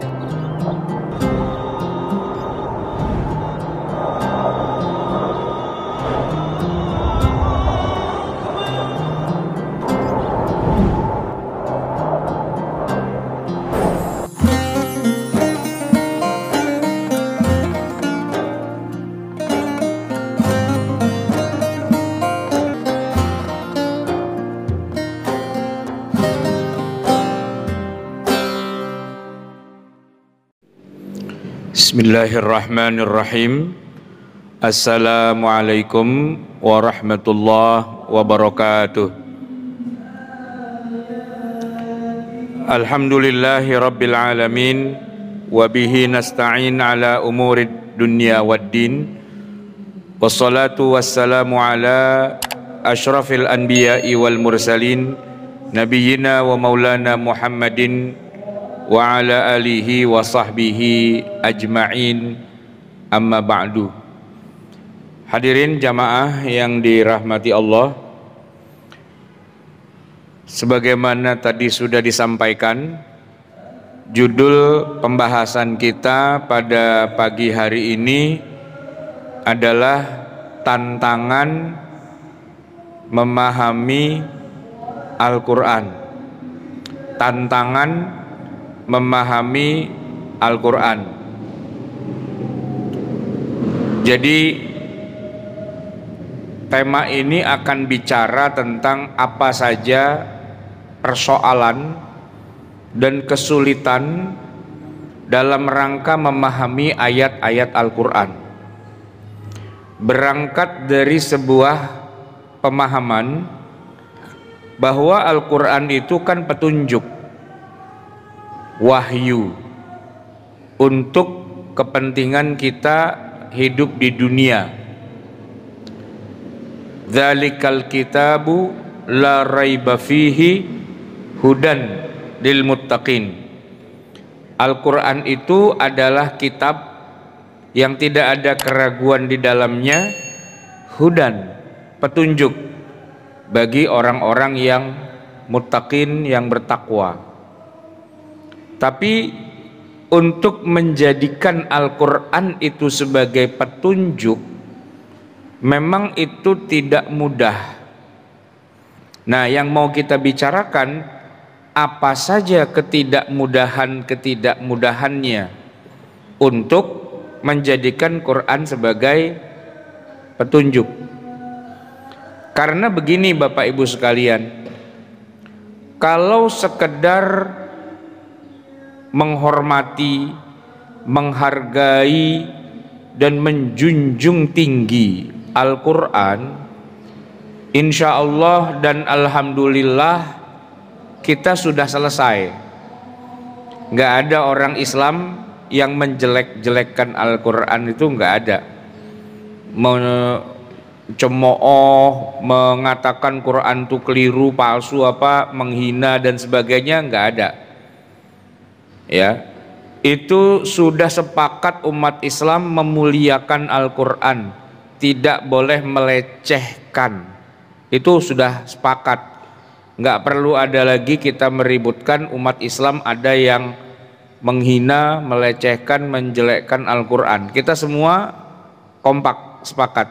thank you Bismillahirrahmanirrahim. Assalamualaikum warahmatullahi wabarakatuh. Alhamdulillahi rabbil alamin Wabihi nasta'in ala umurid dunia wad-din Wassalatu wassalamu ala ashrafil anbiya'i wal mursalin Nabiyina wa maulana Muhammadin wa ala alihi wa sahbihi ajma'in amma ba'du Hadirin jamaah yang dirahmati Allah Sebagaimana tadi sudah disampaikan Judul pembahasan kita pada pagi hari ini adalah tantangan memahami Al-Quran Tantangan memahami Al-Quran. Jadi tema ini akan bicara tentang apa saja persoalan dan kesulitan dalam rangka memahami ayat-ayat Al-Quran. Berangkat dari sebuah pemahaman bahwa Al-Quran itu kan petunjuk wahyu untuk kepentingan kita hidup di dunia Dzalikal kitabu la raiba fihi hudan lil muttaqin Al-Qur'an itu adalah kitab yang tidak ada keraguan di dalamnya hudan petunjuk bagi orang-orang yang muttaqin yang bertakwa tapi untuk menjadikan Al-Quran itu sebagai petunjuk memang itu tidak mudah nah yang mau kita bicarakan apa saja ketidakmudahan-ketidakmudahannya untuk menjadikan Quran sebagai petunjuk karena begini Bapak Ibu sekalian kalau sekedar menghormati, menghargai dan menjunjung tinggi Al-Qur'an Insya Allah dan Alhamdulillah kita sudah selesai nggak ada orang Islam yang menjelek-jelekkan Al-Quran itu nggak ada cemooh, mengatakan Quran itu keliru palsu apa menghina dan sebagainya enggak ada ya itu sudah sepakat umat Islam memuliakan Al-Qur'an, tidak boleh melecehkan. Itu sudah sepakat. Nggak perlu ada lagi kita meributkan umat Islam ada yang menghina, melecehkan, menjelekkan Al-Qur'an. Kita semua kompak sepakat.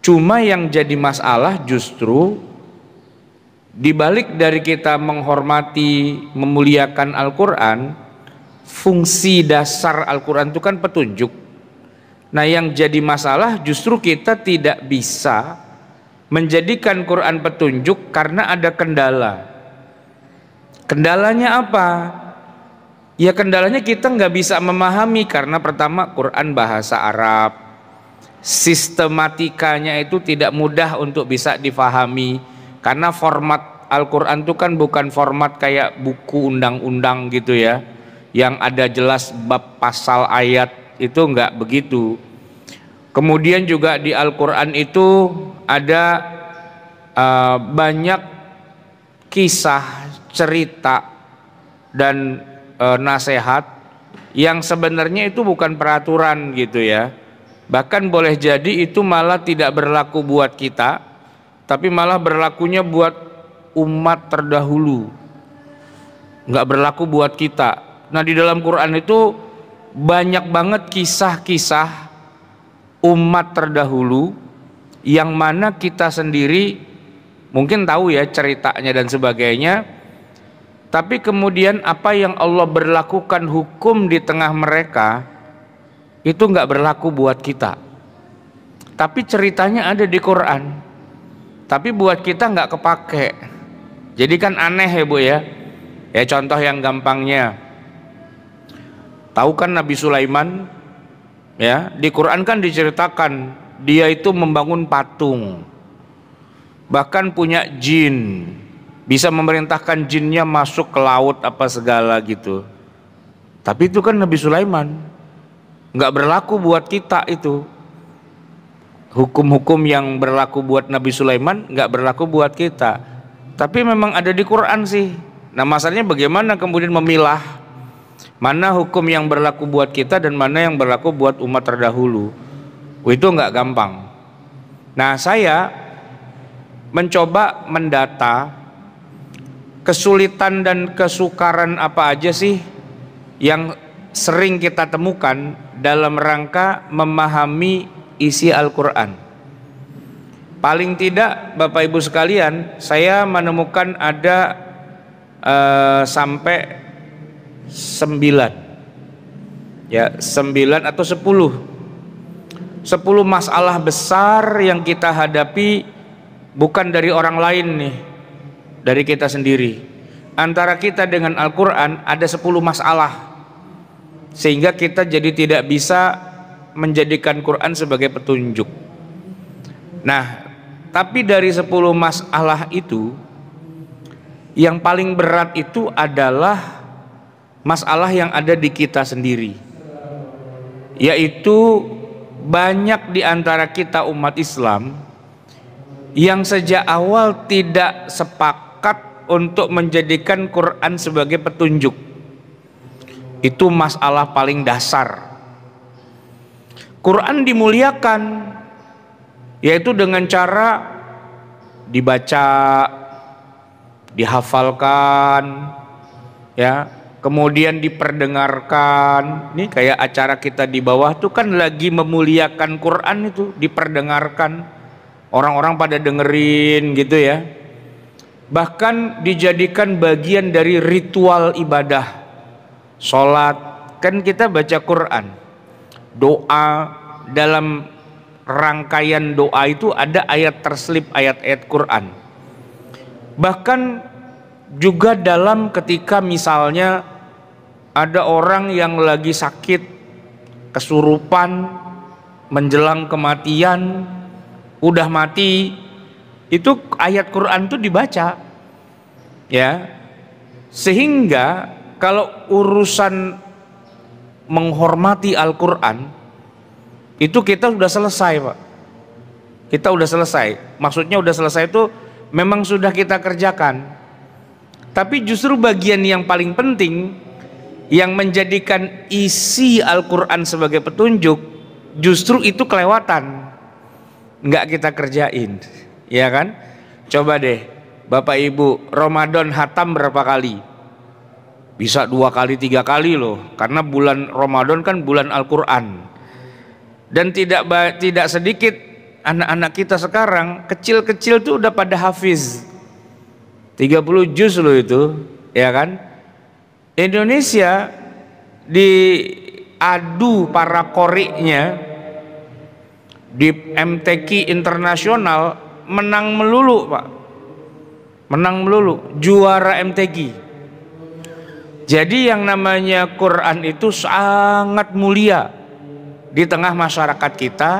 Cuma yang jadi masalah justru di balik dari kita menghormati, memuliakan Al-Qur'an, fungsi dasar Al-Qur'an itu kan petunjuk. Nah, yang jadi masalah justru kita tidak bisa menjadikan Quran petunjuk karena ada kendala. Kendalanya apa? Ya kendalanya kita nggak bisa memahami karena pertama Quran bahasa Arab, sistematikanya itu tidak mudah untuk bisa difahami karena format Al-Quran itu kan bukan format kayak buku undang-undang gitu ya yang ada jelas bab pasal ayat itu enggak begitu kemudian juga di Al-Quran itu ada uh, banyak kisah cerita dan uh, e, nasihat yang sebenarnya itu bukan peraturan gitu ya bahkan boleh jadi itu malah tidak berlaku buat kita tapi malah berlakunya buat umat terdahulu nggak berlaku buat kita nah di dalam Quran itu banyak banget kisah-kisah umat terdahulu yang mana kita sendiri mungkin tahu ya ceritanya dan sebagainya tapi kemudian apa yang Allah berlakukan hukum di tengah mereka itu nggak berlaku buat kita tapi ceritanya ada di Quran tapi buat kita nggak kepake jadi kan aneh ya bu ya ya contoh yang gampangnya tahu kan Nabi Sulaiman ya di Quran kan diceritakan dia itu membangun patung bahkan punya jin bisa memerintahkan jinnya masuk ke laut apa segala gitu tapi itu kan Nabi Sulaiman nggak berlaku buat kita itu hukum-hukum yang berlaku buat Nabi Sulaiman nggak berlaku buat kita tapi memang ada di Quran sih nah masalahnya bagaimana kemudian memilah mana hukum yang berlaku buat kita dan mana yang berlaku buat umat terdahulu itu nggak gampang nah saya mencoba mendata kesulitan dan kesukaran apa aja sih yang sering kita temukan dalam rangka memahami isi Al-Quran. Paling tidak, Bapak Ibu sekalian, saya menemukan ada uh, sampai sembilan, ya sembilan atau sepuluh, sepuluh masalah besar yang kita hadapi bukan dari orang lain nih, dari kita sendiri. Antara kita dengan Al-Quran ada sepuluh masalah, sehingga kita jadi tidak bisa menjadikan Quran sebagai petunjuk. Nah, tapi dari 10 masalah itu yang paling berat itu adalah masalah yang ada di kita sendiri. Yaitu banyak di antara kita umat Islam yang sejak awal tidak sepakat untuk menjadikan Quran sebagai petunjuk. Itu masalah paling dasar Quran dimuliakan yaitu dengan cara dibaca, dihafalkan, ya, kemudian diperdengarkan. Ini kayak acara kita di bawah tuh kan lagi memuliakan Quran itu, diperdengarkan. Orang-orang pada dengerin gitu ya. Bahkan dijadikan bagian dari ritual ibadah. solat kan kita baca Quran doa dalam rangkaian doa itu ada ayat terselip ayat-ayat Quran. Bahkan juga dalam ketika misalnya ada orang yang lagi sakit, kesurupan, menjelang kematian, udah mati, itu ayat Quran itu dibaca. Ya. Sehingga kalau urusan menghormati Al-Quran itu kita sudah selesai Pak kita sudah selesai maksudnya sudah selesai itu memang sudah kita kerjakan tapi justru bagian yang paling penting yang menjadikan isi Al-Quran sebagai petunjuk justru itu kelewatan nggak kita kerjain ya kan coba deh Bapak Ibu Ramadan hatam berapa kali bisa dua kali tiga kali loh karena bulan Ramadan kan bulan Al-Quran dan tidak tidak sedikit anak-anak kita sekarang kecil-kecil tuh udah pada hafiz 30 juz loh itu ya kan Indonesia diadu para koriknya di MTQ internasional menang melulu pak menang melulu juara MTQ jadi yang namanya Quran itu sangat mulia di tengah masyarakat kita.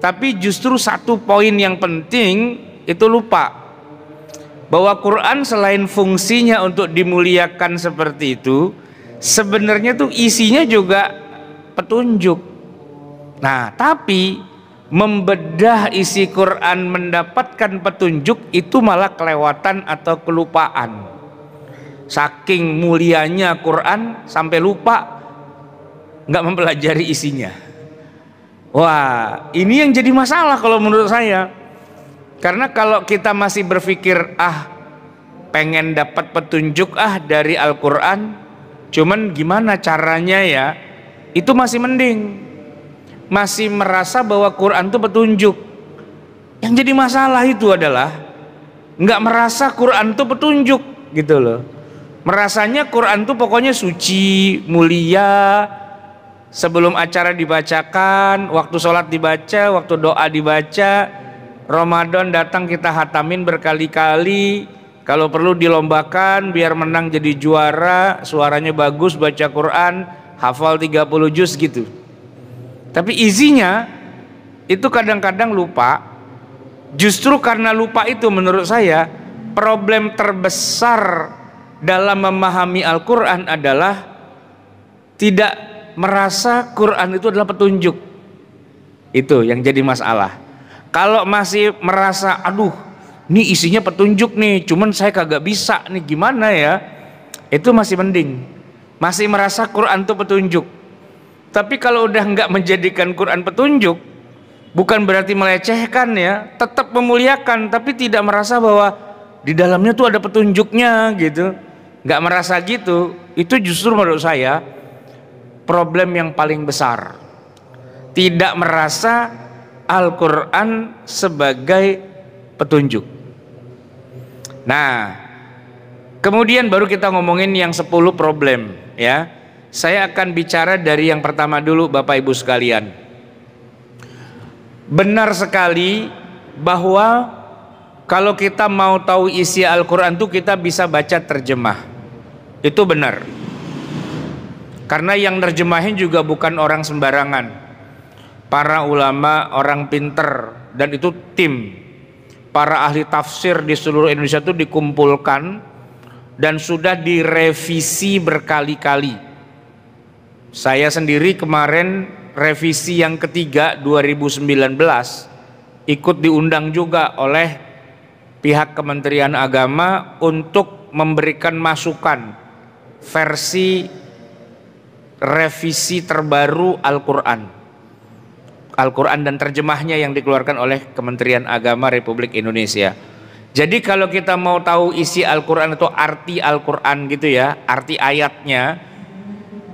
Tapi justru satu poin yang penting itu lupa. Bahwa Quran selain fungsinya untuk dimuliakan seperti itu, sebenarnya tuh isinya juga petunjuk. Nah, tapi membedah isi Quran mendapatkan petunjuk itu malah kelewatan atau kelupaan saking mulianya Quran sampai lupa nggak mempelajari isinya wah ini yang jadi masalah kalau menurut saya karena kalau kita masih berpikir ah pengen dapat petunjuk ah dari Al-Quran cuman gimana caranya ya itu masih mending masih merasa bahwa Quran itu petunjuk yang jadi masalah itu adalah nggak merasa Quran itu petunjuk gitu loh merasanya Quran tuh pokoknya suci, mulia. Sebelum acara dibacakan, waktu sholat dibaca, waktu doa dibaca, Ramadan datang kita hatamin berkali-kali. Kalau perlu dilombakan biar menang jadi juara, suaranya bagus, baca Quran, hafal 30 juz gitu. Tapi izinya itu kadang-kadang lupa. Justru karena lupa itu menurut saya problem terbesar dalam memahami Al-Quran adalah tidak merasa Quran itu adalah petunjuk. Itu yang jadi masalah. Kalau masih merasa, aduh, ini isinya petunjuk nih, cuman saya kagak bisa nih, gimana ya? Itu masih mending. Masih merasa Quran itu petunjuk. Tapi kalau udah nggak menjadikan Quran petunjuk, bukan berarti melecehkan ya, tetap memuliakan, tapi tidak merasa bahwa di dalamnya tuh ada petunjuknya gitu nggak merasa gitu itu justru menurut saya problem yang paling besar tidak merasa Al-Quran sebagai petunjuk nah kemudian baru kita ngomongin yang 10 problem ya saya akan bicara dari yang pertama dulu Bapak Ibu sekalian benar sekali bahwa kalau kita mau tahu isi Al-Quran itu kita bisa baca terjemah. Itu benar. Karena yang nerjemahin juga bukan orang sembarangan. Para ulama, orang pinter, dan itu tim. Para ahli tafsir di seluruh Indonesia itu dikumpulkan dan sudah direvisi berkali-kali. Saya sendiri kemarin revisi yang ketiga 2019 ikut diundang juga oleh pihak Kementerian Agama untuk memberikan masukan versi revisi terbaru Al-Quran. Al-Quran dan terjemahnya yang dikeluarkan oleh Kementerian Agama Republik Indonesia. Jadi kalau kita mau tahu isi Al-Quran atau arti Al-Quran gitu ya, arti ayatnya,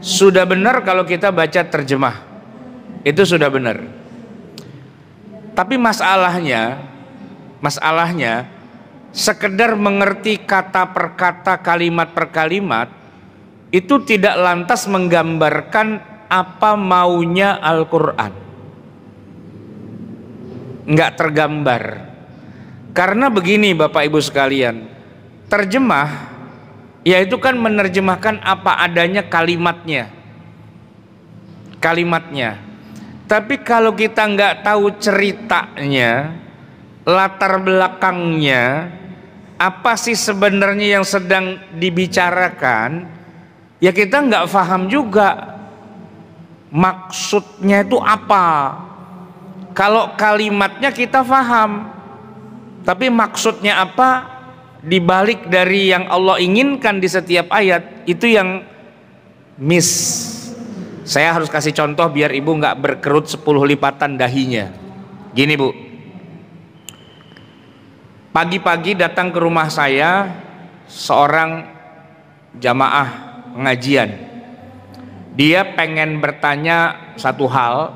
sudah benar kalau kita baca terjemah. Itu sudah benar. Tapi masalahnya, masalahnya sekedar mengerti kata per kata, kalimat per kalimat, itu tidak lantas menggambarkan apa maunya Al-Quran. Nggak tergambar. Karena begini Bapak Ibu sekalian, terjemah yaitu kan menerjemahkan apa adanya kalimatnya. Kalimatnya. Tapi kalau kita nggak tahu ceritanya, latar belakangnya, apa sih sebenarnya yang sedang dibicarakan ya kita nggak paham juga maksudnya itu apa kalau kalimatnya kita paham tapi maksudnya apa dibalik dari yang Allah inginkan di setiap ayat itu yang miss saya harus kasih contoh biar ibu nggak berkerut sepuluh lipatan dahinya gini bu Pagi-pagi datang ke rumah saya seorang jamaah pengajian. Dia pengen bertanya satu hal.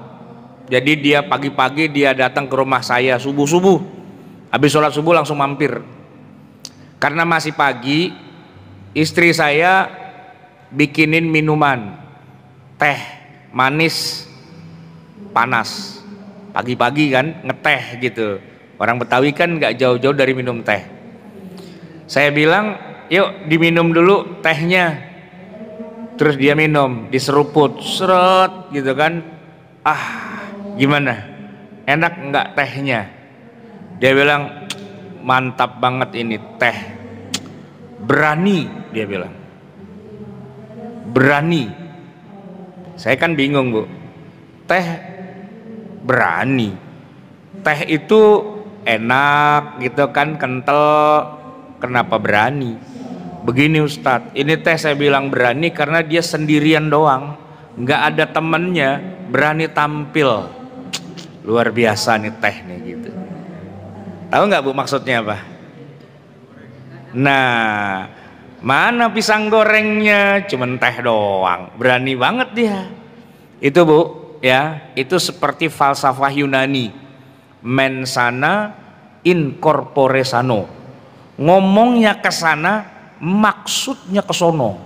Jadi dia pagi-pagi dia datang ke rumah saya subuh-subuh. Habis sholat subuh langsung mampir. Karena masih pagi, istri saya bikinin minuman teh manis panas pagi-pagi kan ngeteh gitu Orang Betawi kan nggak jauh-jauh dari minum teh. Saya bilang, yuk diminum dulu tehnya. Terus dia minum, diseruput, seret gitu kan. Ah, gimana? Enak nggak tehnya? Dia bilang, mantap banget ini teh. Berani, dia bilang. Berani. Saya kan bingung bu. Teh berani. Teh itu enak gitu kan kental kenapa berani begini Ustadz ini teh saya bilang berani karena dia sendirian doang nggak ada temennya berani tampil luar biasa nih teh nih gitu tahu nggak bu maksudnya apa nah mana pisang gorengnya cuman teh doang berani banget dia itu bu ya itu seperti falsafah Yunani mensana incorpore sano ngomongnya ke sana maksudnya ke sono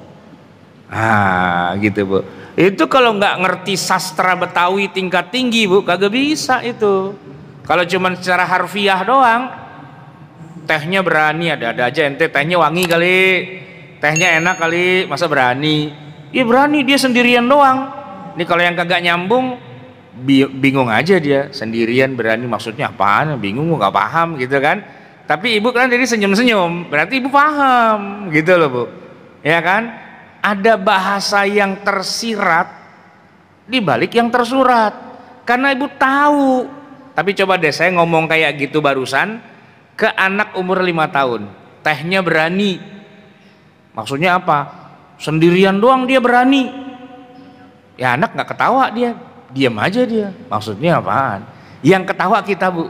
ah gitu bu itu kalau nggak ngerti sastra Betawi tingkat tinggi bu kagak bisa itu kalau cuman secara harfiah doang tehnya berani ada ada aja ente tehnya wangi kali tehnya enak kali masa berani Iya berani dia sendirian doang ini kalau yang kagak nyambung bingung aja dia sendirian berani maksudnya apaan bingung nggak paham gitu kan tapi ibu kan jadi senyum-senyum berarti ibu paham gitu loh bu ya kan ada bahasa yang tersirat di balik yang tersurat karena ibu tahu tapi coba deh saya ngomong kayak gitu barusan ke anak umur lima tahun tehnya berani maksudnya apa sendirian doang dia berani ya anak nggak ketawa dia diam aja dia maksudnya apaan yang ketawa kita bu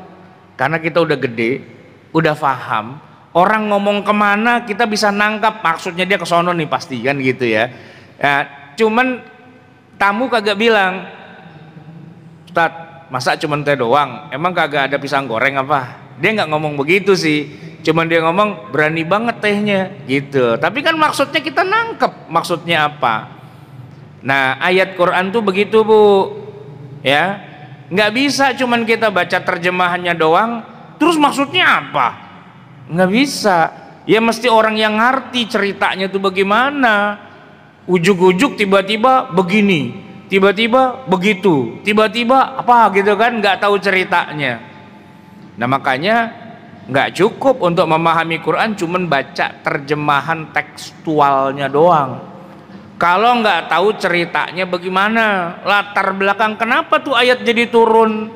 karena kita udah gede udah paham orang ngomong kemana kita bisa nangkap maksudnya dia kesono nih pasti kan gitu ya, ya cuman tamu kagak bilang Ustaz masa cuman teh doang emang kagak ada pisang goreng apa dia nggak ngomong begitu sih cuman dia ngomong berani banget tehnya gitu tapi kan maksudnya kita nangkep maksudnya apa nah ayat Quran tuh begitu bu ya nggak bisa cuman kita baca terjemahannya doang terus maksudnya apa nggak bisa ya mesti orang yang ngerti ceritanya itu bagaimana ujuk-ujuk tiba-tiba begini tiba-tiba begitu tiba-tiba apa gitu kan nggak tahu ceritanya nah makanya nggak cukup untuk memahami Quran cuman baca terjemahan tekstualnya doang kalau nggak tahu ceritanya bagaimana, latar belakang kenapa tuh ayat jadi turun?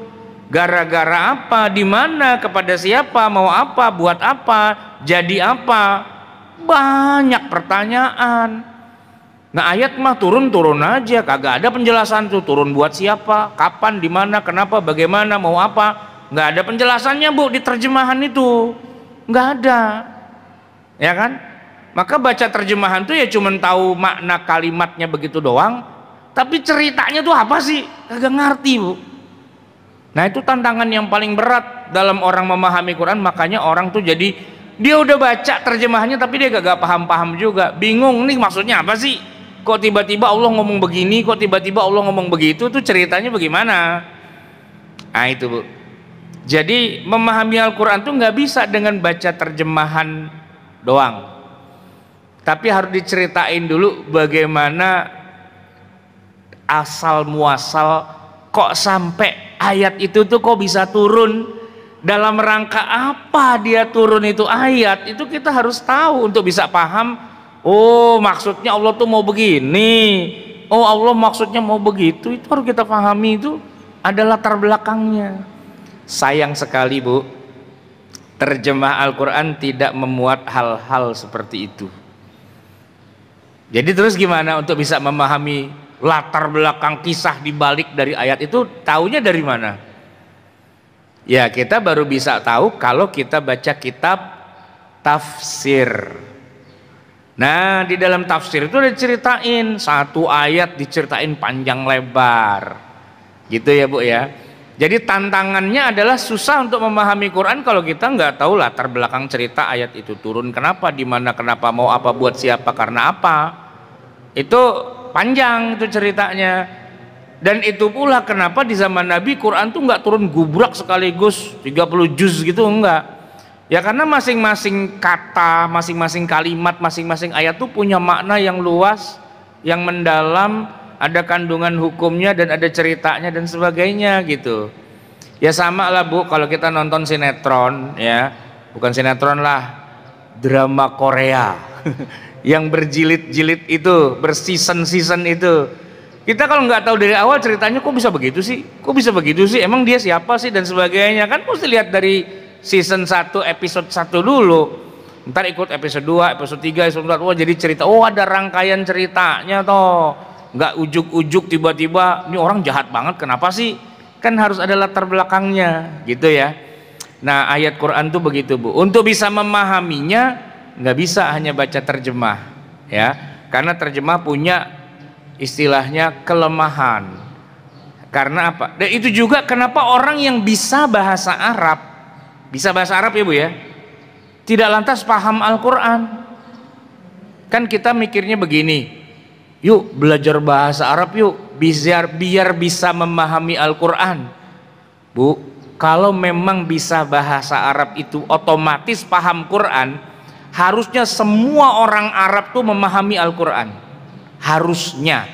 Gara-gara apa? Di mana? Kepada siapa? Mau apa? Buat apa? Jadi apa? Banyak pertanyaan. Nah ayat mah turun-turun aja, kagak ada penjelasan tuh turun buat siapa, kapan, di mana, kenapa, bagaimana, mau apa, nggak ada penjelasannya bu di terjemahan itu, nggak ada, ya kan? Maka baca terjemahan tuh ya cuman tahu makna kalimatnya begitu doang, tapi ceritanya tuh apa sih? Kagak ngerti, Bu. Nah, itu tantangan yang paling berat dalam orang memahami Quran, makanya orang tuh jadi dia udah baca terjemahannya tapi dia gak paham-paham juga. Bingung nih maksudnya apa sih? Kok tiba-tiba Allah ngomong begini, kok tiba-tiba Allah ngomong begitu, tuh ceritanya bagaimana? Nah, itu, Bu. Jadi memahami Al-Quran tuh nggak bisa dengan baca terjemahan doang tapi harus diceritain dulu bagaimana asal muasal kok sampai ayat itu tuh kok bisa turun dalam rangka apa dia turun itu ayat itu kita harus tahu untuk bisa paham oh maksudnya Allah tuh mau begini oh Allah maksudnya mau begitu itu harus kita pahami itu adalah latar belakangnya sayang sekali bu terjemah Al-Quran tidak memuat hal-hal seperti itu jadi terus gimana untuk bisa memahami latar belakang kisah di balik dari ayat itu taunya dari mana? Ya kita baru bisa tahu kalau kita baca kitab tafsir. Nah di dalam tafsir itu udah ceritain satu ayat diceritain panjang lebar. Gitu ya bu ya. Jadi tantangannya adalah susah untuk memahami Quran kalau kita nggak tahu latar belakang cerita ayat itu turun kenapa, di mana, kenapa, mau apa, buat siapa, karena apa. Itu panjang itu ceritanya. Dan itu pula kenapa di zaman Nabi Quran tuh nggak turun gubrak sekaligus 30 juz gitu enggak. Ya karena masing-masing kata, masing-masing kalimat, masing-masing ayat tuh punya makna yang luas, yang mendalam, ada kandungan hukumnya dan ada ceritanya dan sebagainya gitu ya sama lah bu kalau kita nonton sinetron ya bukan sinetron lah drama Korea yang berjilid-jilid itu berseason-season itu kita kalau nggak tahu dari awal ceritanya kok bisa begitu sih kok bisa begitu sih emang dia siapa sih dan sebagainya kan mesti lihat dari season 1 episode 1 dulu ntar ikut episode 2, episode 3, episode 4, wah jadi cerita, oh ada rangkaian ceritanya toh nggak ujuk-ujuk tiba-tiba ini orang jahat banget kenapa sih kan harus ada latar belakangnya gitu ya nah ayat Quran tuh begitu bu untuk bisa memahaminya nggak bisa hanya baca terjemah ya karena terjemah punya istilahnya kelemahan karena apa dan itu juga kenapa orang yang bisa bahasa Arab bisa bahasa Arab ya bu ya tidak lantas paham Al-Quran kan kita mikirnya begini Yuk belajar bahasa Arab yuk biar biar bisa memahami Al-Qur'an. Bu, kalau memang bisa bahasa Arab itu otomatis paham Quran, harusnya semua orang Arab tuh memahami Al-Qur'an. Harusnya.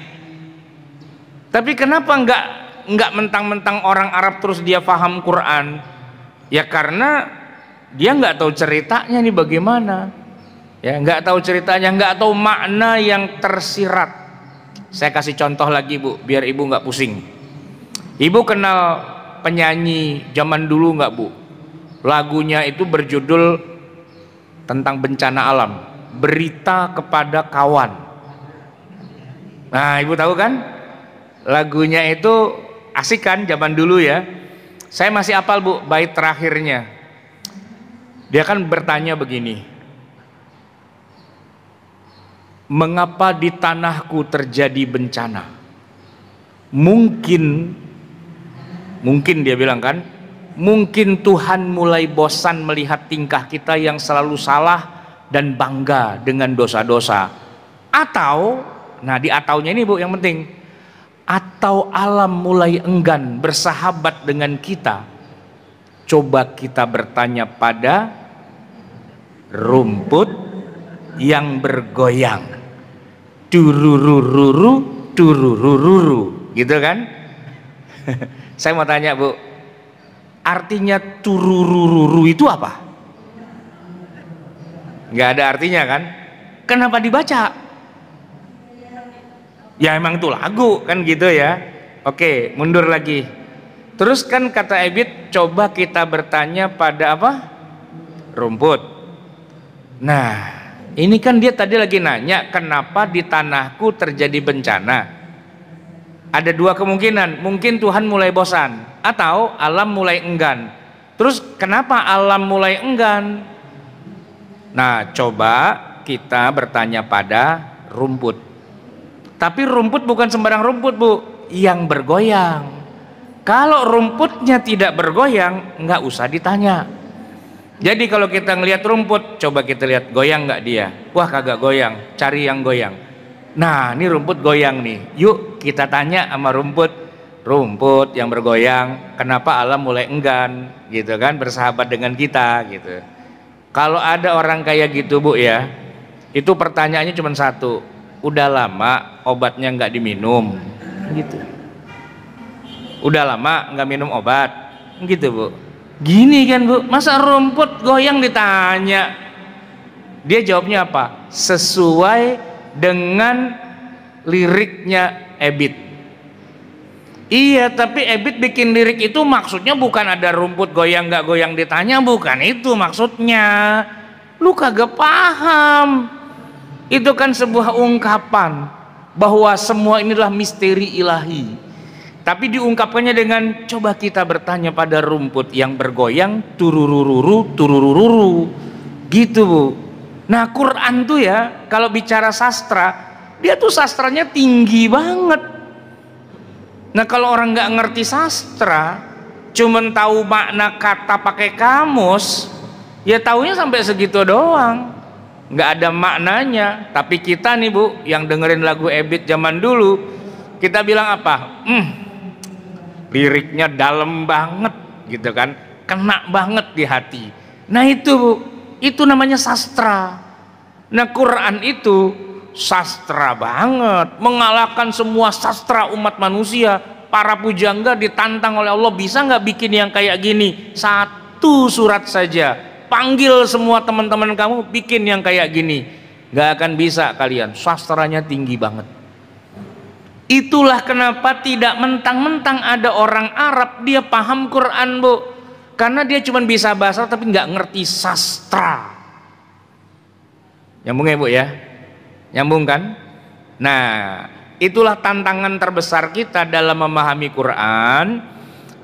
Tapi kenapa enggak enggak mentang-mentang orang Arab terus dia paham Quran? Ya karena dia enggak tahu ceritanya nih bagaimana ya nggak tahu ceritanya nggak tahu makna yang tersirat saya kasih contoh lagi bu biar ibu nggak pusing ibu kenal penyanyi zaman dulu nggak bu lagunya itu berjudul tentang bencana alam berita kepada kawan nah ibu tahu kan lagunya itu asik kan zaman dulu ya saya masih apal bu bait terakhirnya dia kan bertanya begini mengapa di tanahku terjadi bencana? Mungkin, mungkin dia bilang kan, mungkin Tuhan mulai bosan melihat tingkah kita yang selalu salah dan bangga dengan dosa-dosa. Atau, nah di ataunya ini bu yang penting, atau alam mulai enggan bersahabat dengan kita. Coba kita bertanya pada rumput yang bergoyang dururururu dururururu gitu kan saya mau tanya bu artinya tururururu itu apa nggak ada artinya kan kenapa dibaca ya emang itu lagu kan gitu ya oke mundur lagi terus kan kata Ebit coba kita bertanya pada apa rumput nah ini kan dia tadi lagi nanya kenapa di tanahku terjadi bencana. Ada dua kemungkinan, mungkin Tuhan mulai bosan atau alam mulai enggan. Terus kenapa alam mulai enggan? Nah, coba kita bertanya pada rumput. Tapi rumput bukan sembarang rumput, Bu, yang bergoyang. Kalau rumputnya tidak bergoyang, nggak usah ditanya jadi kalau kita ngelihat rumput, coba kita lihat goyang nggak dia? Wah kagak goyang, cari yang goyang. Nah ini rumput goyang nih. Yuk kita tanya sama rumput, rumput yang bergoyang, kenapa alam mulai enggan gitu kan bersahabat dengan kita gitu. Kalau ada orang kayak gitu bu ya, itu pertanyaannya cuma satu, udah lama obatnya nggak diminum gitu. Udah lama nggak minum obat gitu bu Gini kan bu, masa rumput goyang ditanya? Dia jawabnya apa? Sesuai dengan liriknya Ebit. Iya, tapi Ebit bikin lirik itu maksudnya bukan ada rumput goyang gak goyang ditanya, bukan itu maksudnya. Lu kagak paham. Itu kan sebuah ungkapan bahwa semua inilah misteri ilahi tapi diungkapkannya dengan coba kita bertanya pada rumput yang bergoyang turururu turururu gitu bu nah Quran tuh ya kalau bicara sastra dia tuh sastranya tinggi banget nah kalau orang nggak ngerti sastra cuman tahu makna kata pakai kamus ya taunya sampai segitu doang nggak ada maknanya tapi kita nih bu yang dengerin lagu Ebit zaman dulu kita bilang apa? Hmm, liriknya dalam banget gitu kan kena banget di hati nah itu itu namanya sastra nah Quran itu sastra banget mengalahkan semua sastra umat manusia para pujangga ditantang oleh Allah bisa nggak bikin yang kayak gini satu surat saja panggil semua teman-teman kamu bikin yang kayak gini nggak akan bisa kalian sastranya tinggi banget Itulah kenapa tidak mentang-mentang ada orang Arab dia paham Quran bu, karena dia cuma bisa bahasa tapi nggak ngerti sastra. Nyambung ya bu ya, nyambung kan? Nah itulah tantangan terbesar kita dalam memahami Quran.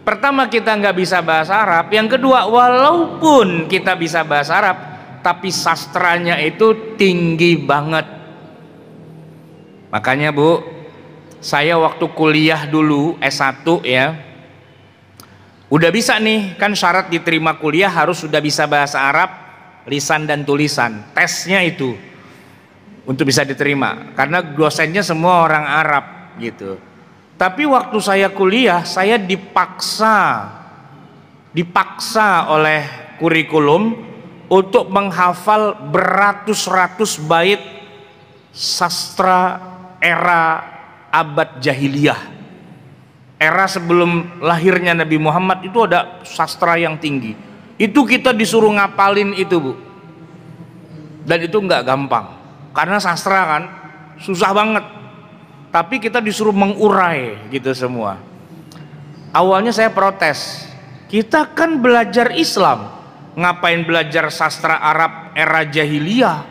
Pertama kita nggak bisa bahasa Arab, yang kedua walaupun kita bisa bahasa Arab, tapi sastranya itu tinggi banget. Makanya bu, saya waktu kuliah dulu S1 ya udah bisa nih kan syarat diterima kuliah harus sudah bisa bahasa Arab lisan dan tulisan tesnya itu untuk bisa diterima karena dosennya semua orang Arab gitu tapi waktu saya kuliah saya dipaksa dipaksa oleh kurikulum untuk menghafal beratus-ratus bait sastra era abad jahiliyah era sebelum lahirnya Nabi Muhammad itu ada sastra yang tinggi itu kita disuruh ngapalin itu bu dan itu nggak gampang karena sastra kan susah banget tapi kita disuruh mengurai gitu semua awalnya saya protes kita kan belajar Islam ngapain belajar sastra Arab era jahiliyah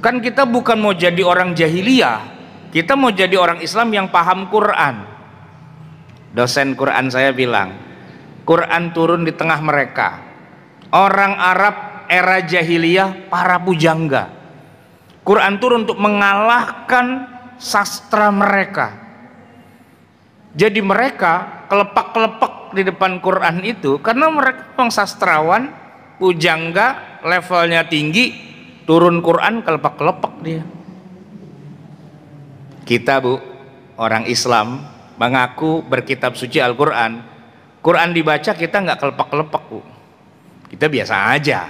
kan kita bukan mau jadi orang jahiliyah kita mau jadi orang Islam yang paham Quran. Dosen Quran saya bilang, Quran turun di tengah mereka. Orang Arab era jahiliyah para pujangga. Quran turun untuk mengalahkan sastra mereka. Jadi mereka kelepak-kelepak di depan Quran itu karena mereka memang sastrawan, pujangga, levelnya tinggi, turun Quran kelepak-kelepak dia. Kita Bu, orang Islam mengaku berkitab suci Al-Qur'an. Quran dibaca kita nggak kelepek-kelepek, Bu. Kita biasa aja.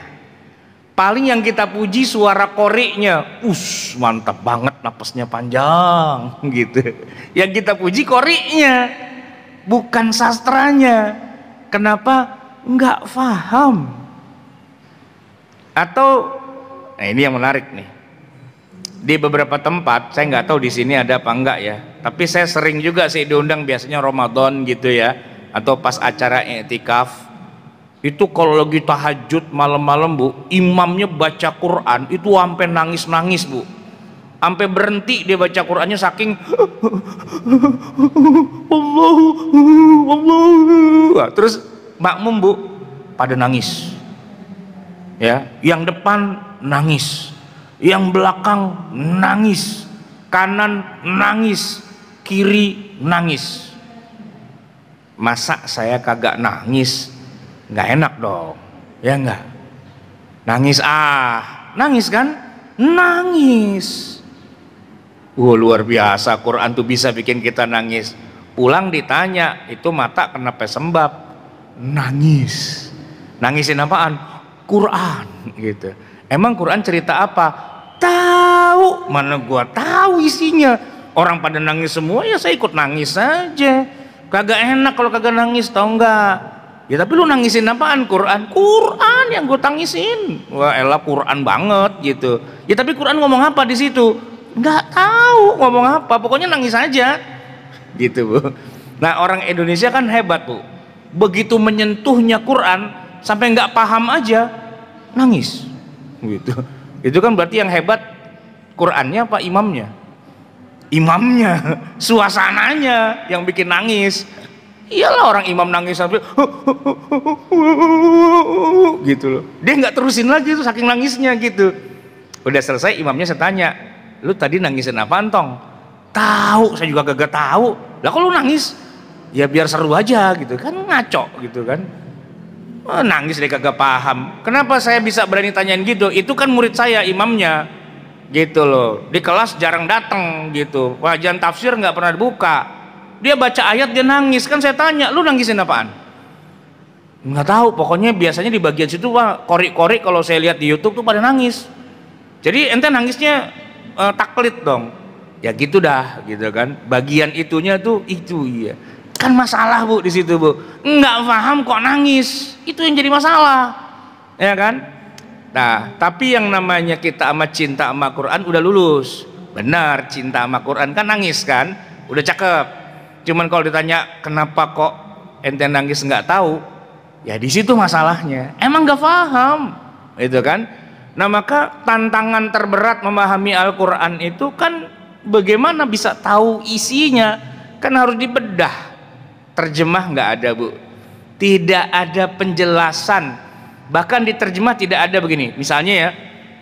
Paling yang kita puji suara koriknya. Us, mantap banget napasnya panjang gitu. Yang kita puji koriknya, bukan sastranya. Kenapa? Nggak paham. Atau nah ini yang menarik nih di beberapa tempat saya nggak tahu di sini ada apa enggak ya tapi saya sering juga sih diundang biasanya Ramadan gitu ya atau pas acara etikaf itu kalau lagi tahajud malam-malam bu imamnya baca Quran itu sampai nangis-nangis bu sampai berhenti dia baca Qurannya saking Allah, Allah terus makmum bu pada nangis ya yang depan nangis yang belakang nangis, kanan nangis, kiri nangis. Masa saya kagak nangis? Nggak enak dong, ya enggak Nangis ah, nangis kan? Nangis. Wah oh, luar biasa Quran tuh bisa bikin kita nangis. Pulang ditanya, itu mata kenapa sembab? Nangis. Nangisin apaan? Quran gitu. Emang Quran cerita apa? tahu mana gua tahu isinya orang pada nangis semua ya saya ikut nangis saja kagak enak kalau kagak nangis tau nggak ya tapi lu nangisin apaan Quran Quran yang gua tangisin wah elah Quran banget gitu ya tapi Quran ngomong apa di situ nggak tahu ngomong apa pokoknya nangis aja gitu bu nah orang Indonesia kan hebat bu begitu menyentuhnya Quran sampai nggak paham aja nangis gitu itu kan berarti yang hebat Qurannya apa imamnya? Imamnya, suasananya yang bikin nangis. Iyalah orang imam nangis sampai gitu loh. Dia nggak terusin lagi itu saking nangisnya gitu. Udah selesai imamnya saya tanya, "Lu tadi nangisin apa, antong? "Tahu, saya juga kagak tahu." "Lah kok lu nangis?" "Ya biar seru aja gitu kan ngaco gitu kan." Oh, nangis dia kagak paham. Kenapa saya bisa berani tanyain gitu? Itu kan murid saya imamnya. Gitu loh. Di kelas jarang datang gitu. Wajan tafsir nggak pernah dibuka. Dia baca ayat dia nangis. Kan saya tanya, "Lu nangisin apaan?" Nggak tahu, pokoknya biasanya di bagian situ wah korik-korik kalau saya lihat di YouTube tuh pada nangis. Jadi ente nangisnya uh, taklit dong. Ya gitu dah, gitu kan. Bagian itunya tuh itu iya kan masalah bu di situ bu nggak paham kok nangis itu yang jadi masalah ya kan nah tapi yang namanya kita sama cinta sama Quran udah lulus benar cinta sama Quran kan nangis kan udah cakep cuman kalau ditanya kenapa kok ente nangis nggak tahu ya di situ masalahnya emang nggak paham itu kan nah maka tantangan terberat memahami Al-Quran itu kan bagaimana bisa tahu isinya kan harus dibedah terjemah nggak ada bu tidak ada penjelasan bahkan diterjemah tidak ada begini misalnya ya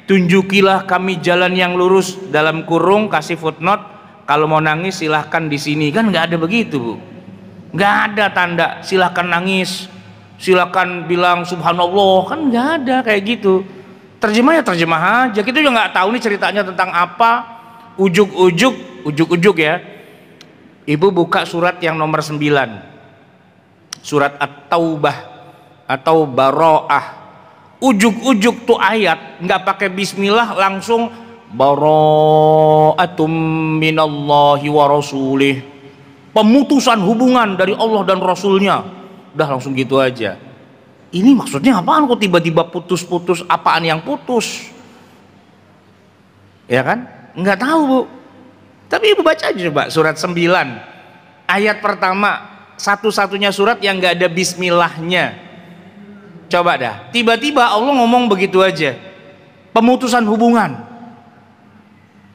tunjukilah kami jalan yang lurus dalam kurung kasih footnote kalau mau nangis silahkan di sini kan nggak ada begitu bu nggak ada tanda silahkan nangis silahkan bilang subhanallah kan nggak ada kayak gitu terjemah ya terjemah aja kita juga nggak tahu nih ceritanya tentang apa ujuk-ujuk ujuk-ujuk ya Ibu buka surat yang nomor 9. Surat At-Taubah atau Baro'ah. Ujuk-ujuk tuh ayat, nggak pakai bismillah langsung bara'atum minallahi wa rasulih. Pemutusan hubungan dari Allah dan Rasulnya. Udah langsung gitu aja. Ini maksudnya apaan kok tiba-tiba putus-putus apaan yang putus? Ya kan? Nggak tahu bu tapi ibu baca aja coba surat 9 ayat pertama satu-satunya surat yang nggak ada bismillahnya. Coba dah, tiba-tiba Allah ngomong begitu aja. Pemutusan hubungan.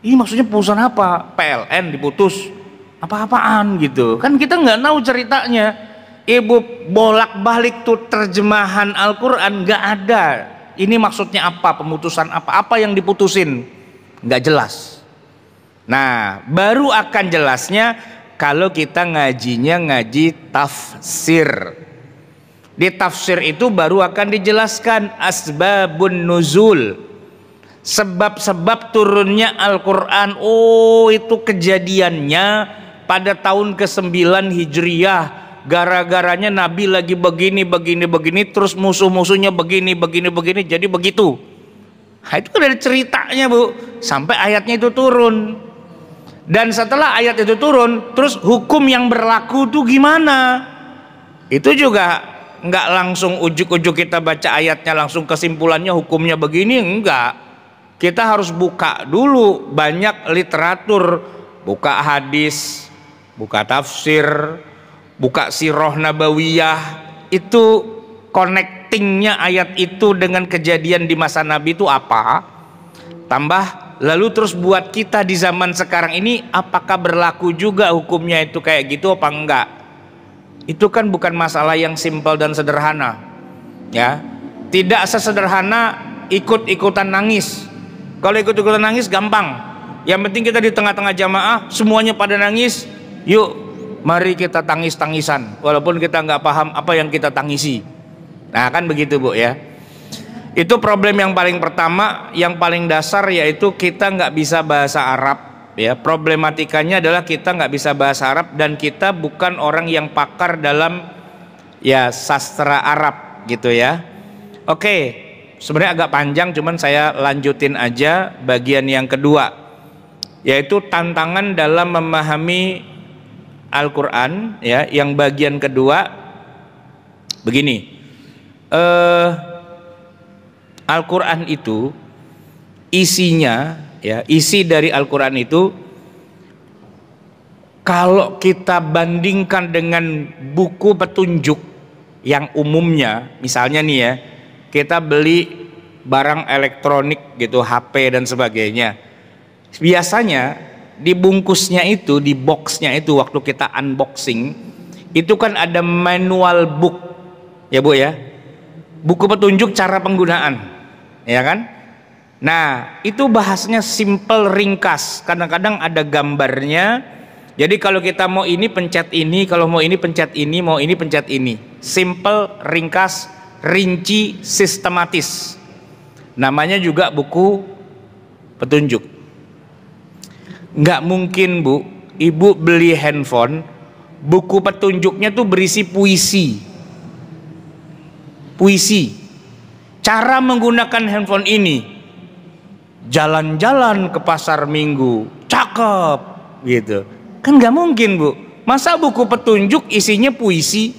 Ini maksudnya pemutusan apa? PLN diputus. Apa-apaan gitu. Kan kita nggak tahu ceritanya. Ibu bolak-balik tuh terjemahan Al-Qur'an nggak ada. Ini maksudnya apa? Pemutusan apa? Apa yang diputusin? Nggak jelas. Nah, baru akan jelasnya kalau kita ngajinya ngaji tafsir. Di tafsir itu baru akan dijelaskan asbabun nuzul. Sebab-sebab turunnya Al-Qur'an. Oh, itu kejadiannya pada tahun ke-9 Hijriah. Gara-garanya Nabi lagi begini, begini, begini, terus musuh-musuhnya begini, begini, begini, jadi begitu. Nah, itu kan ada ceritanya bu, sampai ayatnya itu turun. Dan setelah ayat itu turun, terus hukum yang berlaku itu gimana? Itu juga nggak langsung ujuk-ujuk kita baca ayatnya langsung kesimpulannya hukumnya begini enggak. Kita harus buka dulu banyak literatur, buka hadis, buka tafsir, buka sirah nabawiyah. Itu connectingnya ayat itu dengan kejadian di masa Nabi itu apa? Tambah Lalu terus buat kita di zaman sekarang ini apakah berlaku juga hukumnya itu kayak gitu apa enggak? Itu kan bukan masalah yang simpel dan sederhana. Ya. Tidak sesederhana ikut-ikutan nangis. Kalau ikut-ikutan nangis gampang. Yang penting kita di tengah-tengah jamaah semuanya pada nangis. Yuk, mari kita tangis-tangisan walaupun kita nggak paham apa yang kita tangisi. Nah, kan begitu, Bu ya. Itu problem yang paling pertama, yang paling dasar yaitu kita nggak bisa bahasa Arab. Ya, problematikanya adalah kita nggak bisa bahasa Arab dan kita bukan orang yang pakar dalam ya sastra Arab gitu ya. Oke, sebenarnya agak panjang, cuman saya lanjutin aja bagian yang kedua, yaitu tantangan dalam memahami Al-Quran ya yang bagian kedua begini eh, Al-Qur'an itu isinya ya, isi dari Al-Qur'an itu kalau kita bandingkan dengan buku petunjuk yang umumnya, misalnya nih ya, kita beli barang elektronik gitu, HP dan sebagainya. Biasanya di bungkusnya itu, di boxnya itu waktu kita unboxing, itu kan ada manual book, ya bu ya, buku petunjuk cara penggunaan ya kan? Nah, itu bahasnya simple ringkas. Kadang-kadang ada gambarnya. Jadi kalau kita mau ini pencet ini, kalau mau ini pencet ini, mau ini pencet ini. Simple, ringkas, rinci, sistematis. Namanya juga buku petunjuk. Nggak mungkin bu, ibu beli handphone, buku petunjuknya tuh berisi puisi. Puisi Cara menggunakan handphone ini jalan-jalan ke pasar minggu cakep gitu kan nggak mungkin bu masa buku petunjuk isinya puisi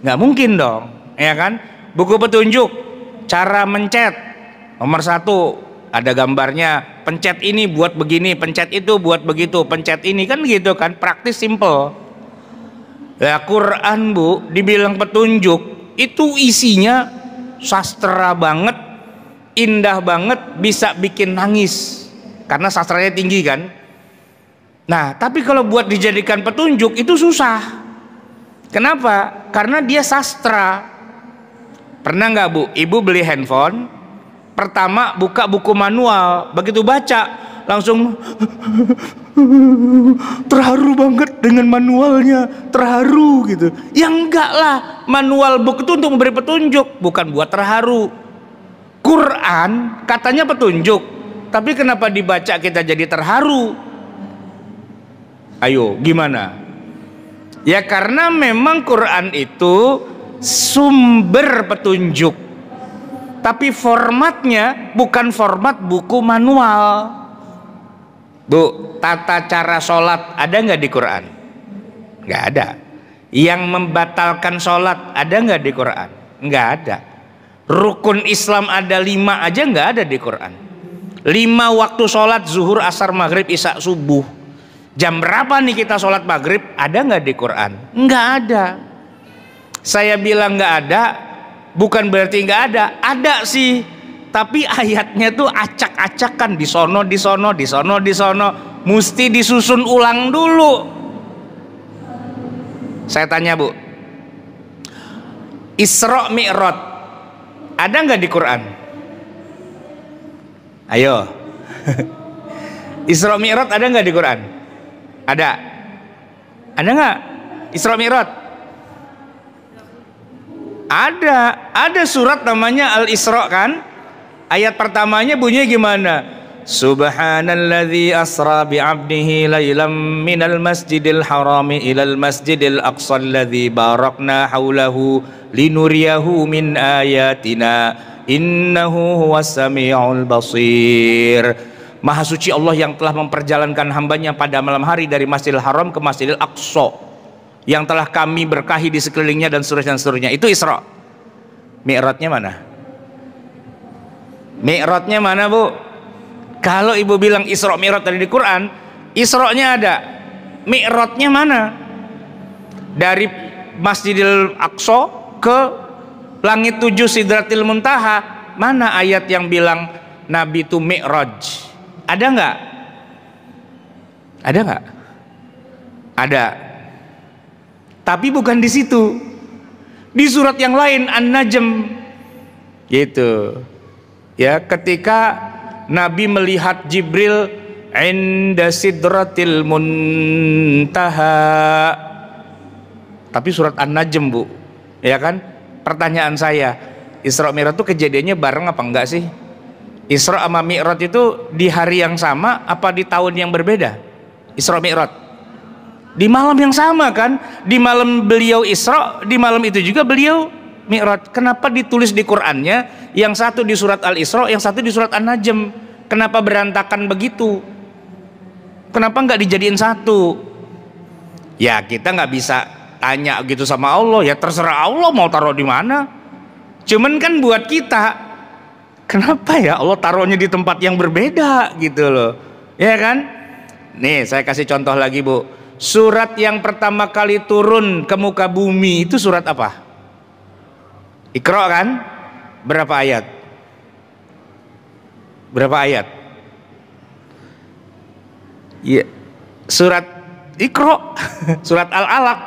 nggak mungkin dong ya kan buku petunjuk cara mencet nomor satu ada gambarnya pencet ini buat begini pencet itu buat begitu pencet ini kan gitu kan praktis simple ya Quran bu dibilang petunjuk itu isinya sastra banget indah banget bisa bikin nangis karena sastranya tinggi kan nah tapi kalau buat dijadikan petunjuk itu susah kenapa karena dia sastra pernah nggak bu ibu beli handphone pertama buka buku manual begitu baca langsung terharu banget dengan manualnya terharu gitu ya enggak lah manual buku itu untuk memberi petunjuk bukan buat terharu Quran katanya petunjuk tapi kenapa dibaca kita jadi terharu ayo gimana ya karena memang Quran itu sumber petunjuk tapi formatnya bukan format buku manual. Bu, tata cara sholat ada nggak di Quran? Nggak ada. Yang membatalkan sholat ada nggak di Quran? Nggak ada. Rukun Islam ada lima aja nggak ada di Quran. Lima waktu sholat zuhur, asar, maghrib, isak, subuh. Jam berapa nih kita sholat maghrib? Ada nggak di Quran? Nggak ada. Saya bilang nggak ada, bukan berarti nggak ada. Ada sih tapi ayatnya tuh acak-acakan di sono di sono di sono di sono mesti disusun ulang dulu saya tanya Bu Isra Mi'raj ada nggak di Quran ayo Isra Mi'raj ada nggak di Quran ada ada nggak Isra Mi'raj ada ada surat namanya Al Isra kan Ayat pertamanya bunyinya gimana? Subhanalladzi asra 'abdihi lailam minal masjidil harami ilal masjidil aqsa alladzi barakna haulahu linuriyahu min ayatina innahu huwas sami'ul basir Maha suci Allah yang telah memperjalankan hambanya pada malam hari dari Masjidil Haram ke Masjidil Aqsa yang telah kami berkahi di sekelilingnya dan seterusnya dan seterusnya itu Isra Mi'rajnya mana? Mi'rajnya mana bu? Kalau ibu bilang Isra Mi'raj tadi di Quran, Isra-nya ada, Mi'rajnya mana? Dari Masjidil Aqsa ke langit tujuh Sidratil Muntaha, mana ayat yang bilang Nabi itu Mi'raj? Ada enggak? Ada enggak? Ada. Tapi bukan di situ. Di surat yang lain An-Najm gitu ya ketika Nabi melihat Jibril inda sidratil muntaha tapi surat An-Najm Bu ya kan pertanyaan saya Isra Mi'raj itu kejadiannya bareng apa enggak sih Isra sama Mi'raj itu di hari yang sama apa di tahun yang berbeda Isra Mi'raj di malam yang sama kan di malam beliau Isra di malam itu juga beliau Mi'raj. Kenapa ditulis di Qur'annya yang satu di surat Al-Isra, yang satu di surat An-Najm? Kenapa berantakan begitu? Kenapa nggak dijadiin satu? Ya kita nggak bisa tanya gitu sama Allah ya terserah Allah mau taruh di mana. Cuman kan buat kita kenapa ya Allah taruhnya di tempat yang berbeda gitu loh. Ya kan? Nih saya kasih contoh lagi Bu. Surat yang pertama kali turun ke muka bumi itu surat apa? Iqra kan? Berapa ayat? Berapa ayat? Ya, surat Iqra, surat Al-Alaq.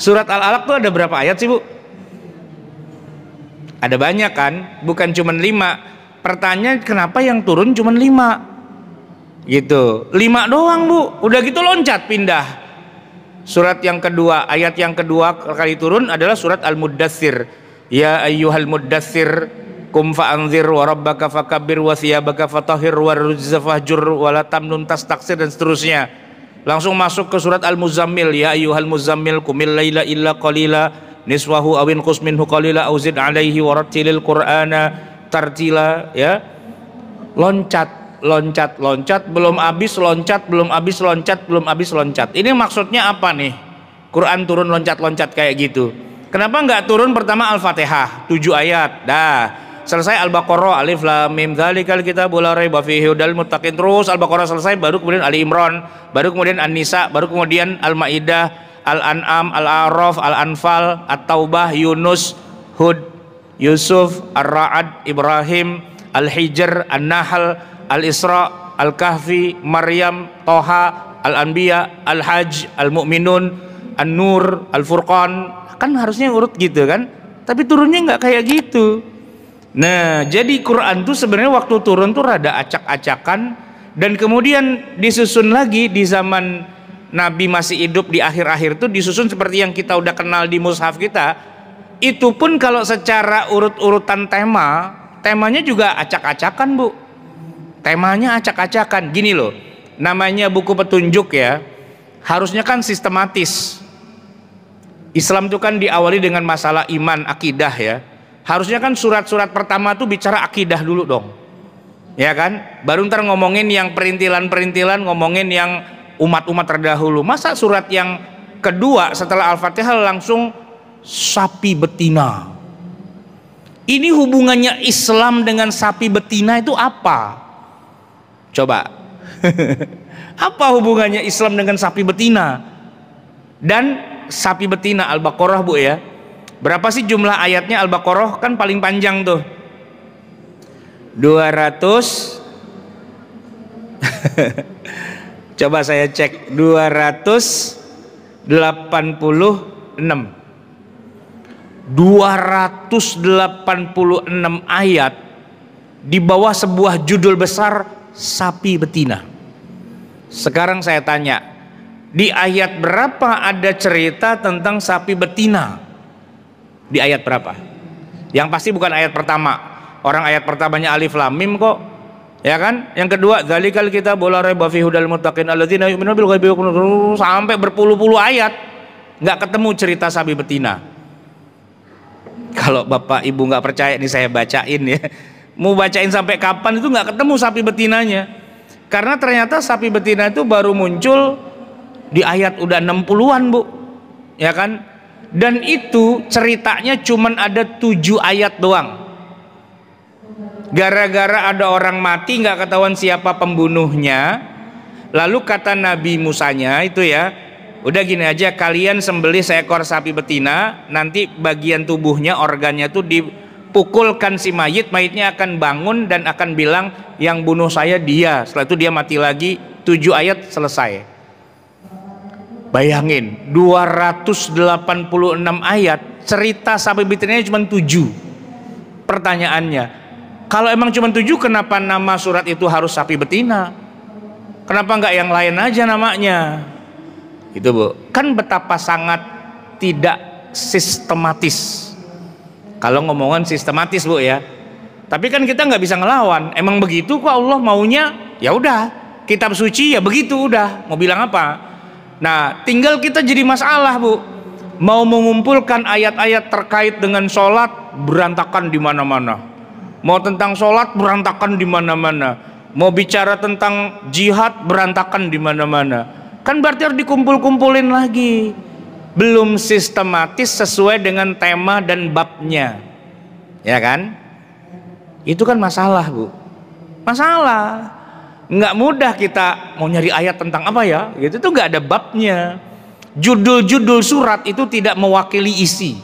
Surat Al-Alaq tuh ada berapa ayat sih, Bu? Ada banyak kan? Bukan cuma lima. Pertanyaan kenapa yang turun cuma lima? Gitu. Lima doang, Bu. Udah gitu loncat pindah. Surat yang kedua, ayat yang kedua kali turun adalah surat al mudassir Ya ayyuhal muddathir kum fa'anzir wa rabbaka fakabbir wa thiyabaka fatahhir wa rujza fahjur wa la tamnun tastaksir dan seterusnya. Langsung masuk ke surat Al-Muzammil ya ayyuhal muzammil kumil laila illa qalila niswahu awin qusminhu qalila au zid alaihi wa rattilil qur'ana tartila ya. Loncat loncat loncat belum habis loncat belum habis loncat belum habis loncat ini maksudnya apa nih Quran turun loncat loncat kayak gitu Kenapa nggak turun pertama Al-Fatihah tujuh ayat? Dah. Selesai Al-Baqarah alif lam mim Zalikal, Kitab, la raiba hudal Mutakin. Terus Al-Baqarah selesai baru kemudian Ali Imran, baru kemudian An-Nisa, baru kemudian Al-Maidah, Al-An'am, Al-A'raf, Al-Anfal, At-Taubah, Yunus, Hud, Yusuf, ar raad Ibrahim, Al-Hijr, An-Nahl, Al-Isra, Al-Kahfi, Maryam, Toha, Al-Anbiya, Al-Hajj, Al-Mu'minun, An-Nur, Al-Furqan, kan harusnya urut gitu kan tapi turunnya nggak kayak gitu nah jadi Quran tuh sebenarnya waktu turun tuh rada acak-acakan dan kemudian disusun lagi di zaman Nabi masih hidup di akhir-akhir tuh disusun seperti yang kita udah kenal di mushaf kita itu pun kalau secara urut-urutan tema temanya juga acak-acakan bu temanya acak-acakan gini loh namanya buku petunjuk ya harusnya kan sistematis Islam itu kan diawali dengan masalah iman, akidah ya. Harusnya kan surat-surat pertama tuh bicara akidah dulu dong. Ya kan? Baru ntar ngomongin yang perintilan-perintilan, ngomongin yang umat-umat terdahulu. Masa surat yang kedua setelah Al-Fatihah langsung sapi betina. Ini hubungannya Islam dengan sapi betina itu apa? Coba. apa hubungannya Islam dengan sapi betina? Dan sapi betina Al-Baqarah Bu ya. Berapa sih jumlah ayatnya Al-Baqarah kan paling panjang tuh. 200 Coba saya cek 286 286 ayat di bawah sebuah judul besar sapi betina. Sekarang saya tanya, di ayat berapa ada cerita tentang sapi betina? Di ayat berapa? Yang pasti bukan ayat pertama. Orang ayat pertamanya alif lam mim kok. Ya kan? Yang kedua, zalikal kita bola reba fi hudal muttaqin alladzina yu'minuna bil ghaibi sampai berpuluh-puluh ayat nggak ketemu cerita sapi betina. Kalau Bapak Ibu nggak percaya ini saya bacain ya. Mau bacain sampai kapan itu nggak ketemu sapi betinanya. Karena ternyata sapi betina itu baru muncul di ayat udah 60-an bu ya kan dan itu ceritanya cuman ada tujuh ayat doang gara-gara ada orang mati nggak ketahuan siapa pembunuhnya lalu kata Nabi Musanya itu ya udah gini aja kalian sembelih seekor sapi betina nanti bagian tubuhnya organnya tuh dipukulkan si mayit mayitnya akan bangun dan akan bilang yang bunuh saya dia setelah itu dia mati lagi tujuh ayat selesai Bayangin 286 ayat cerita sampai bitirnya cuma 7. Pertanyaannya, kalau emang cuma tujuh, kenapa nama surat itu harus sapi betina? Kenapa nggak yang lain aja namanya? Itu Bu. Kan betapa sangat tidak sistematis. Kalau ngomongan sistematis Bu ya. Tapi kan kita nggak bisa ngelawan. Emang begitu kok Allah maunya? Ya udah, kitab suci ya begitu udah. Mau bilang apa? Nah, tinggal kita jadi masalah, Bu. Mau mengumpulkan ayat-ayat terkait dengan sholat berantakan di mana-mana. Mau tentang sholat berantakan di mana-mana. Mau bicara tentang jihad berantakan di mana-mana. Kan berarti harus dikumpul-kumpulin lagi. Belum sistematis sesuai dengan tema dan babnya. Ya kan? Itu kan masalah, Bu. Masalah nggak mudah kita mau nyari ayat tentang apa ya gitu tuh nggak ada babnya judul-judul surat itu tidak mewakili isi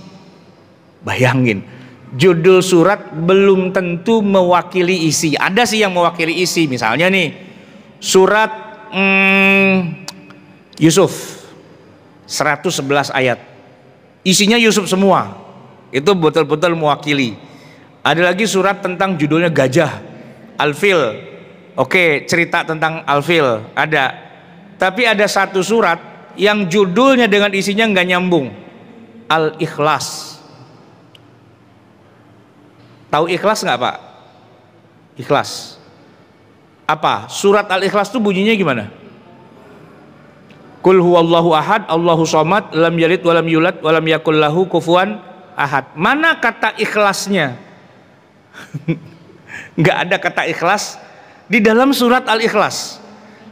bayangin judul surat belum tentu mewakili isi ada sih yang mewakili isi misalnya nih surat hmm, Yusuf 111 ayat isinya Yusuf semua itu betul-betul mewakili ada lagi surat tentang judulnya gajah Alfil Oke, cerita tentang Alfil ada. Tapi ada satu surat yang judulnya dengan isinya nggak nyambung. Al-Ikhlas. Tahu ikhlas nggak Pak? Ikhlas. Apa? Surat Al-Ikhlas itu bunyinya gimana? Kul huwallahu ahad, Allahu somad, lam yalid walam yulad walam yakul lahu kufuan ahad. Mana kata ikhlasnya? Nggak ada kata ikhlas di dalam surat Al-Ikhlas.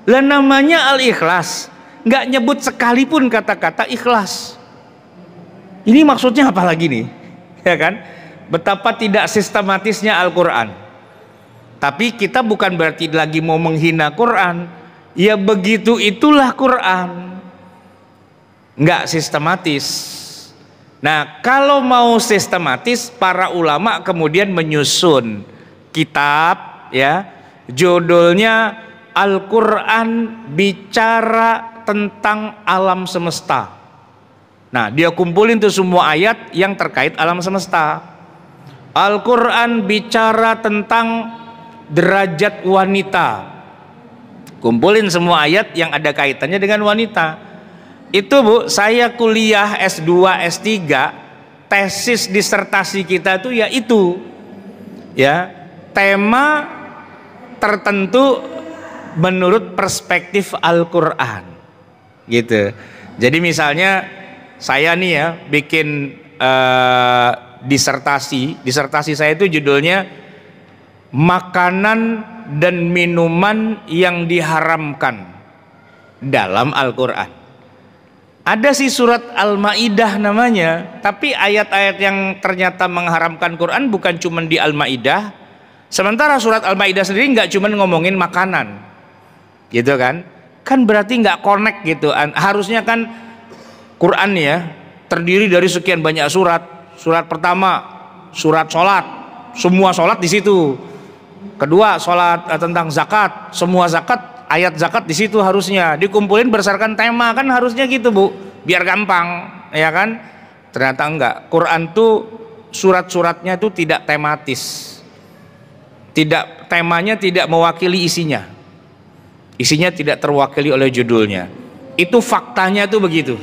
Lah namanya Al-Ikhlas, nggak nyebut sekalipun kata-kata ikhlas. Ini maksudnya apa lagi nih? Ya kan? Betapa tidak sistematisnya Al-Qur'an. Tapi kita bukan berarti lagi mau menghina Quran. Ya begitu itulah Quran. Nggak sistematis. Nah, kalau mau sistematis, para ulama kemudian menyusun kitab, ya, Judulnya Al-Quran bicara tentang alam semesta. Nah, dia kumpulin tuh semua ayat yang terkait alam semesta. Al-Quran bicara tentang derajat wanita. Kumpulin semua ayat yang ada kaitannya dengan wanita. Itu Bu, saya kuliah S2, S3, tesis disertasi kita itu ya itu. Ya, tema tertentu menurut perspektif Al-Qur'an. Gitu. Jadi misalnya saya nih ya bikin uh, disertasi, disertasi saya itu judulnya makanan dan minuman yang diharamkan dalam Al-Qur'an. Ada sih surat Al-Maidah namanya, tapi ayat-ayat yang ternyata mengharamkan Quran bukan cuma di Al-Maidah, Sementara surat Al-Maidah sendiri nggak cuma ngomongin makanan, gitu kan? Kan berarti nggak connect gitu. Harusnya kan Quran ya terdiri dari sekian banyak surat. Surat pertama surat sholat, semua sholat di situ. Kedua sholat eh, tentang zakat, semua zakat ayat zakat di situ harusnya dikumpulin berdasarkan tema kan harusnya gitu bu, biar gampang ya kan? Ternyata enggak. Quran tuh surat-suratnya tuh tidak tematis tidak temanya tidak mewakili isinya isinya tidak terwakili oleh judulnya itu faktanya tuh begitu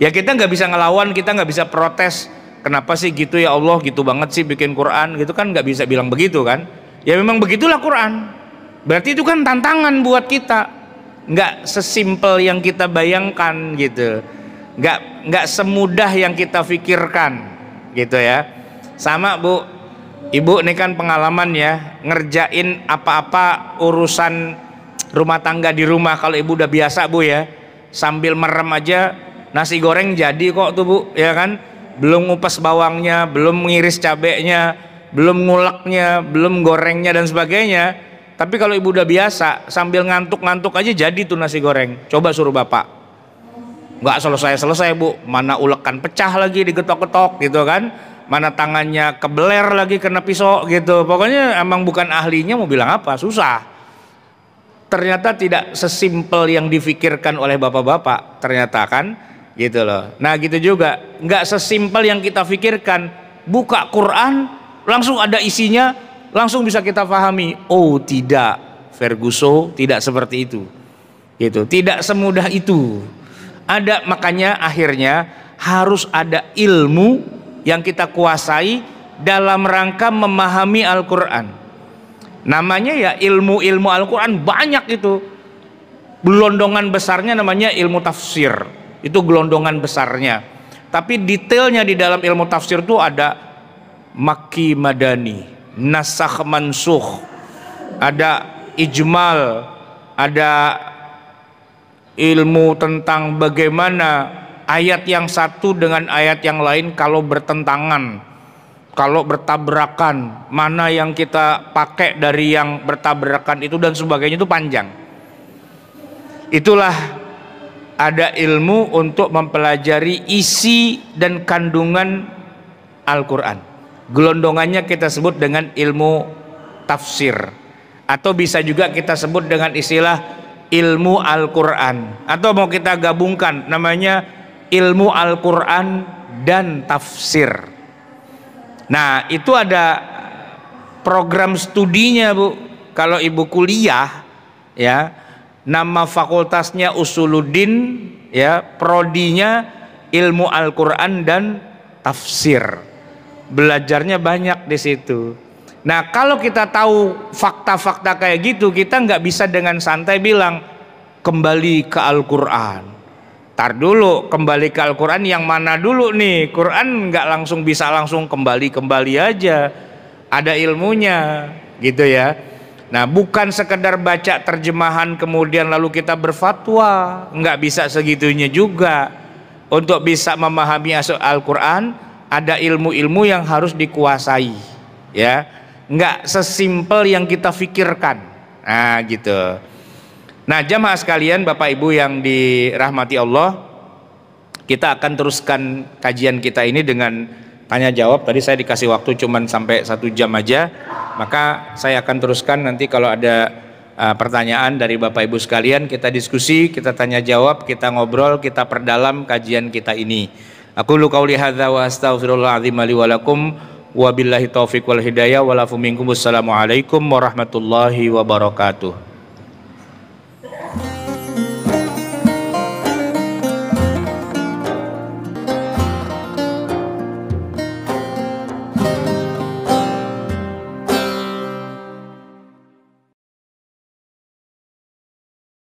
ya kita nggak bisa ngelawan kita nggak bisa protes kenapa sih gitu ya Allah gitu banget sih bikin Quran gitu kan nggak bisa bilang begitu kan ya memang begitulah Quran berarti itu kan tantangan buat kita nggak sesimpel yang kita bayangkan gitu nggak nggak semudah yang kita pikirkan gitu ya sama bu Ibu ini kan pengalaman ya ngerjain apa-apa urusan rumah tangga di rumah kalau ibu udah biasa bu ya sambil merem aja nasi goreng jadi kok tuh bu ya kan belum ngupas bawangnya belum mengiris cabenya belum nguleknya belum gorengnya dan sebagainya tapi kalau ibu udah biasa sambil ngantuk-ngantuk aja jadi tuh nasi goreng coba suruh bapak nggak selesai-selesai bu mana ulekan pecah lagi digetok-getok gitu kan mana tangannya kebeler lagi kena pisau gitu. Pokoknya emang bukan ahlinya mau bilang apa, susah. Ternyata tidak sesimpel yang difikirkan oleh bapak-bapak, ternyata kan gitu loh. Nah gitu juga, nggak sesimpel yang kita pikirkan. Buka Quran, langsung ada isinya, langsung bisa kita pahami. Oh tidak, Ferguson tidak seperti itu. Gitu, tidak semudah itu. Ada makanya akhirnya harus ada ilmu yang kita kuasai dalam rangka memahami Al-Quran namanya ya ilmu-ilmu Al-Quran banyak itu gelondongan besarnya namanya ilmu tafsir itu gelondongan besarnya tapi detailnya di dalam ilmu tafsir itu ada maki madani nasakh mansuh, ada ijmal ada ilmu tentang bagaimana ayat yang satu dengan ayat yang lain kalau bertentangan, kalau bertabrakan, mana yang kita pakai dari yang bertabrakan itu dan sebagainya itu panjang. Itulah ada ilmu untuk mempelajari isi dan kandungan Al-Qur'an. Gelondongannya kita sebut dengan ilmu tafsir atau bisa juga kita sebut dengan istilah ilmu Al-Qur'an atau mau kita gabungkan namanya ilmu Al-Quran dan tafsir nah itu ada program studinya bu kalau ibu kuliah ya nama fakultasnya usuluddin ya prodinya ilmu Al-Quran dan tafsir belajarnya banyak di situ Nah kalau kita tahu fakta-fakta kayak gitu kita nggak bisa dengan santai bilang kembali ke Al-Quran Tar dulu kembali ke Al-Quran yang mana dulu nih Quran nggak langsung bisa langsung kembali-kembali aja Ada ilmunya gitu ya Nah bukan sekedar baca terjemahan kemudian lalu kita berfatwa nggak bisa segitunya juga Untuk bisa memahami Al-Quran ada ilmu-ilmu yang harus dikuasai ya nggak sesimpel yang kita pikirkan Nah gitu Nah jamaah sekalian Bapak Ibu yang dirahmati Allah Kita akan teruskan kajian kita ini dengan tanya jawab Tadi saya dikasih waktu cuma sampai satu jam aja Maka saya akan teruskan nanti kalau ada uh, pertanyaan dari Bapak Ibu sekalian Kita diskusi, kita tanya jawab, kita ngobrol, kita perdalam kajian kita ini Aku lu qauli hadza wa astaghfirullahalazim li wa billahi taufiq wal hidayah wa minkum alaikum warahmatullahi wabarakatuh.